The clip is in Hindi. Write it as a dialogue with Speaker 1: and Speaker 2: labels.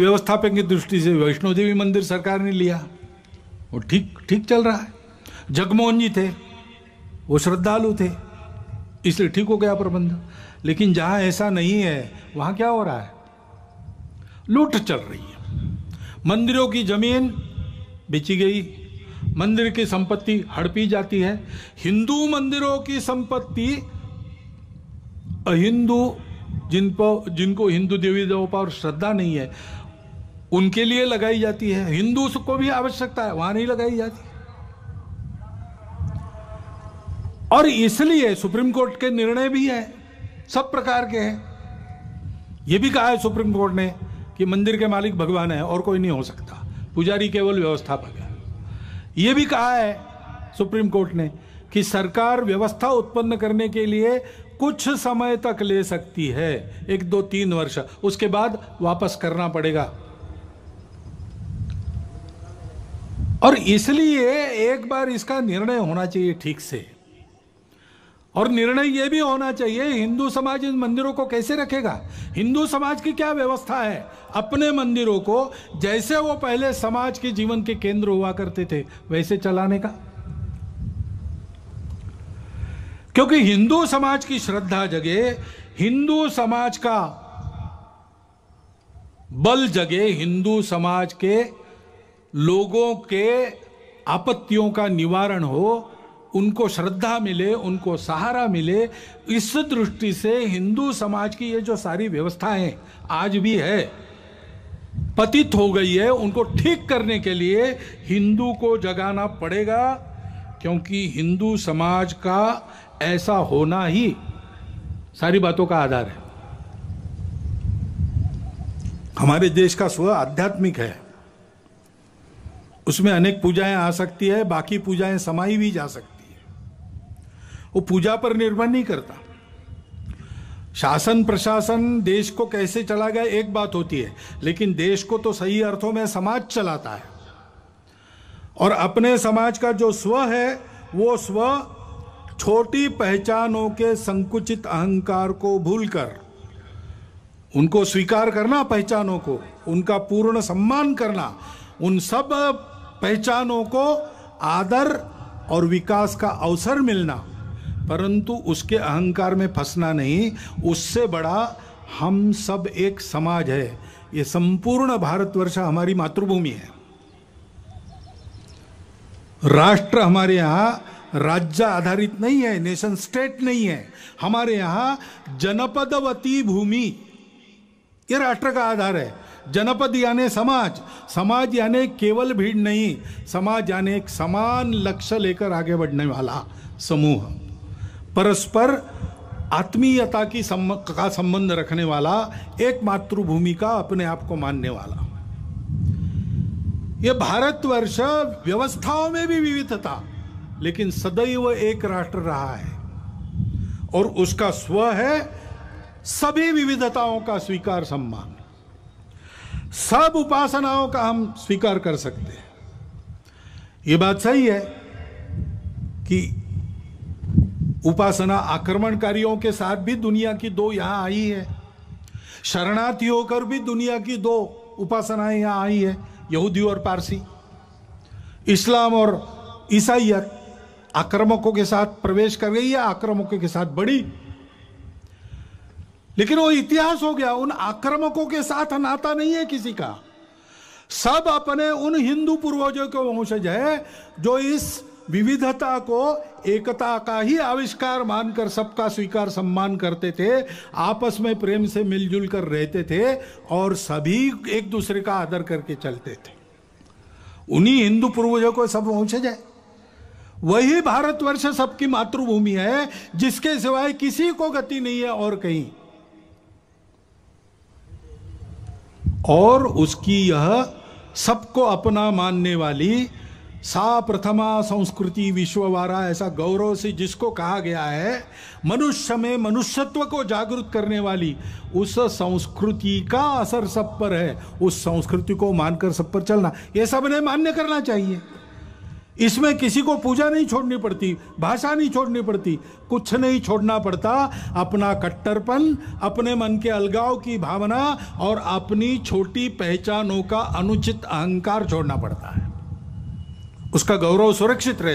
Speaker 1: व्यवस्थापन की दृष्टि से वैष्णो देवी मंदिर सरकार ने लिया वो ठीक ठीक चल रहा है जगमोहन जी थे वो श्रद्धालु थे इसलिए ठीक हो गया प्रबंध लेकिन जहां ऐसा नहीं है वहां क्या हो रहा है लूट चल रही है मंदिरों की जमीन बेची गई मंदिर की संपत्ति हड़पी जाती है हिंदू मंदिरों की संपत्ति हिंदू जिनको जिनको हिंदू देवी देवों पर श्रद्धा नहीं है उनके लिए लगाई जाती है हिंदू को भी आवश्यकता है वहां नहीं लगाई जाती और इसलिए सुप्रीम कोर्ट के निर्णय भी है सब प्रकार के हैं यह भी कहा है सुप्रीम कोर्ट ने कि मंदिर के मालिक भगवान है और कोई नहीं हो सकता पुजारी केवल व्यवस्थापक है यह भी कहा है सुप्रीम कोर्ट ने कि सरकार व्यवस्था उत्पन्न करने के लिए कुछ समय तक ले सकती है एक दो तीन वर्ष उसके बाद वापस करना पड़ेगा और इसलिए एक बार इसका निर्णय होना चाहिए ठीक से और निर्णय ये भी होना चाहिए हिंदू समाज इन मंदिरों को कैसे रखेगा हिंदू समाज की क्या व्यवस्था है अपने मंदिरों को जैसे वो पहले समाज के जीवन के केंद्र हुआ करते थे वैसे चलाने का क्योंकि हिंदू समाज की श्रद्धा जगे हिंदू समाज का बल जगे हिंदू समाज के लोगों के आपत्तियों का निवारण हो उनको श्रद्धा मिले उनको सहारा मिले इस दृष्टि से हिंदू समाज की ये जो सारी व्यवस्थाएं आज भी है पतित हो गई है उनको ठीक करने के लिए हिंदू को जगाना पड़ेगा क्योंकि हिंदू समाज का ऐसा होना ही सारी बातों का आधार है हमारे देश का स्व आध्यात्मिक है उसमें अनेक पूजाएं आ सकती है बाकी पूजाएं समाई भी जा सकती है वो पूजा पर निर्भर नहीं करता शासन प्रशासन देश को कैसे चला गया एक बात होती है लेकिन देश को तो सही अर्थों में समाज चलाता है और अपने समाज का जो स्व है वो स्व छोटी पहचानों के संकुचित अहंकार को भूलकर उनको स्वीकार करना पहचानों को उनका पूर्ण सम्मान करना उन सब पहचानों को आदर और विकास का अवसर मिलना परंतु उसके अहंकार में फंसना नहीं उससे बड़ा हम सब एक समाज है ये संपूर्ण भारतवर्ष हमारी मातृभूमि है राष्ट्र हमारे यहाँ राज्य आधारित नहीं है नेशन स्टेट नहीं है हमारे यहाँ जनपदवती भूमि ये राष्ट्र का आधार है जनपद यानी समाज समाज यानी केवल भीड़ नहीं समाज यानी एक समान लक्ष्य लेकर आगे बढ़ने वाला समूह परस्पर आत्मीयता की सम्म, का संबंध रखने वाला एक मातृभूमि का अपने आप को मानने वाला यह भारतवर्ष व्यवस्थाओं में भी विविधता लेकिन सदैव एक राष्ट्र रहा है और उसका स्व है सभी विविधताओं का स्वीकार सम्मान सब उपासनाओं का हम स्वीकार कर सकते हैं ये बात सही है कि उपासना आक्रमणकारियों के साथ भी दुनिया की दो यहां आई है शरणार्थी होकर भी दुनिया की दो उपासनाएं यहां आई है यहूदी और पारसी इस्लाम और ईसाइयत आक्रमकों के साथ प्रवेश कर गई है आक्रमकों के साथ बड़ी लेकिन वो इतिहास हो गया उन आक्रमकों के साथ नाता नहीं है किसी का सब अपने उन हिंदू पूर्वजों के वंशज है जो इस विविधता को एकता का ही आविष्कार मानकर सबका स्वीकार सम्मान करते थे आपस में प्रेम से मिलजुल कर रहते थे और सभी एक दूसरे का आदर करके चलते थे उन्हीं हिंदू पूर्वजों को सब वंशज है वही भारतवर्ष सबकी मातृभूमि है जिसके सिवाय किसी को गति नहीं है और कहीं और उसकी यह सबको अपना मानने वाली सा प्रथमा संस्कृति विश्ववारा ऐसा गौरव से जिसको कहा गया है मनुष्य में मनुष्यत्व को जागृत करने वाली उस संस्कृति का असर सब पर है उस संस्कृति को मानकर सब पर चलना ये सब ने मान्य करना चाहिए इसमें किसी को पूजा नहीं छोड़नी पड़ती भाषा नहीं छोड़नी पड़ती कुछ नहीं छोड़ना पड़ता अपना कट्टरपन अपने मन के अलगाव की भावना और अपनी छोटी पहचानों का अनुचित अहंकार छोड़ना पड़ता है उसका गौरव सुरक्षित रहे